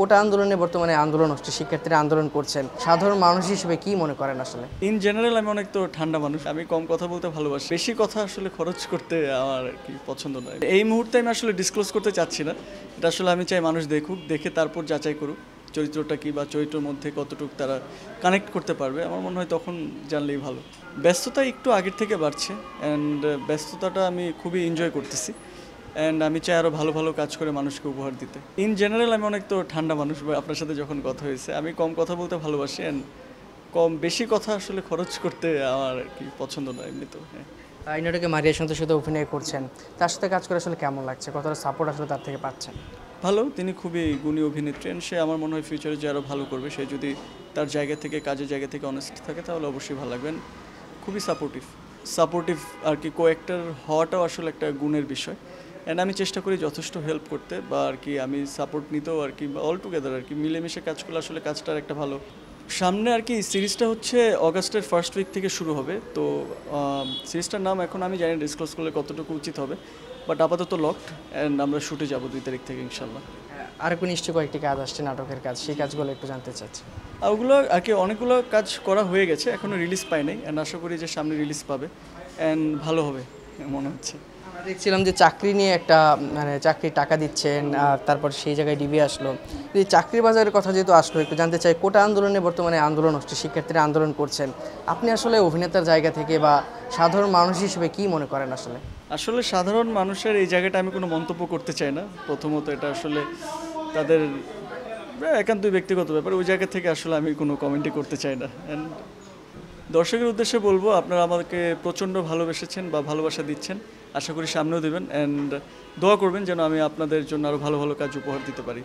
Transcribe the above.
কোটা আন্দোলনে বর্তমানে আন্দোলন হচ্ছে শিক্ষার্থীরা আন্দোলন করছেন সাধারণ মানুষ হিসেবে কি মনে করেন আসলে ইন জেনারেল আমি অনেক তো ঠান্ডা মানুষ আমি কম কথা বলতে ভালোবাসি বেশি কথা আসলে খরচ করতে আমার কি পছন্দ নয় এই মুহূর্তে আমি আসলে ডিসক্লোজ করতে চাচ্ছি না এটা আসলে আমি চাই মানুষ দেখুক দেখে তারপর যাচাই করুক চরিত্রটা কি বা চরিত্রের মধ্যে কতটুকু তারা কানেক্ট করতে পারবে আমার মনে হয় তখন জানলেই ভালো ব্যস্ততা একটু আগের থেকে বাড়ছে অ্যান্ড ব্যস্ততাটা আমি খুবই এনজয় করতেছি অ্যান্ড আমি চাই আরও ভালো ভালো কাজ করে মানুষকে উপহার দিতে ইন জেনারেল আমি অনেক তো ঠান্ডা মানুষ আপনার সাথে যখন কথা হয়েছে আমি কম কথা বলতে ভালোবাসি অ্যান্ড কম বেশি কথা আসলে খরচ করতে আমার কি পছন্দ নয় এমনি তো হ্যাঁ ইনোটাকে মারিয়া সন্তোষ সাথে অভিনয় করছেন তার সাথে কাজ করে আসলে কেমন লাগছে কতটা সাপোর্ট আসলে তার থেকে পাচ্ছেন ভালো তিনি খুবই গুণী অভিনেত্রী সে আমার মনে হয় ফিউচারে যে আরও ভালো করবে সে যদি তার জায়গা থেকে কাজের জায়গা থেকে অনেস্ট থাকে তাহলে অবশ্যই ভালো লাগবেন খুবই সাপোর্টিভ সাপোর্টিভ আর কি কো অ্যাক্টার হওয়াটাও আসলে একটা গুণের বিষয় অ্যান্ড আমি চেষ্টা করি যথেষ্ট হেল্প করতে বা আর কি আমি সাপোর্ট নিতেও আর কি অল টুগেদার আর কি মিলেমিশে কাজ করলে আসলে কাজটার একটা ভালো সামনে আর কি সিরিজটা হচ্ছে অগাস্টের ফার্স্ট উইক থেকে শুরু হবে তো সিরিজটার নাম এখন আমি জানি ডিসক্লোজ করলে কতটুকু উচিত হবে বাট আপাতত লকড অ্যান্ড আমরা শুটে যাবো দুই তারিখ থেকে ইনশাল্লাহ আর কোন নিশ্চয়ই কয়েকটি কাজ আসছে নাটকের কাজ সেই কাজগুলো একটু জানতে চাচ্ছি ওগুলো আর কি অনেকগুলো কাজ করা হয়ে গেছে এখনও রিলিজ পায় নাই অ্যান্ড আশা করি যে সামনে রিলিজ পাবে অ্যান্ড ভালো হবে মনে হচ্ছে আমরা দেখছিলাম যে চাকরি নিয়ে একটা মানে চাকরির টাকা দিচ্ছেন তারপর সেই জায়গায় ডিবি আসলো এই চাকরির বাজারের কথা যেহেতু আসলো একটু জানতে চাই কোটা আন্দোলনে বর্তমানে আন্দোলন হচ্ছে শিক্ষার্থীরা আন্দোলন করছেন আপনি আসলে অভিনেতার জায়গা থেকে বা সাধারণ মানুষ হিসেবে কি মনে করেন আসলে আসলে সাধারণ মানুষের এই জায়গাটা আমি কোনো মন্তব্য করতে চাই না প্রথমত এটা আসলে তাদের একান্তই ব্যক্তিগত ব্যাপার ওই জায়গা থেকে আসলে আমি কোনো কমেন্টই করতে চাই না অ্যান্ড দর্শকের উদ্দেশ্যে বলবো আপনারা আমাকে প্রচণ্ড ভালোবেসেছেন বা ভালোবাসা দিচ্ছেন আশা করি সামনেও দেবেন অ্যান্ড দোয়া করবেন যেন আমি আপনাদের জন্য আরও ভালো ভালো কাজ উপহার দিতে পারি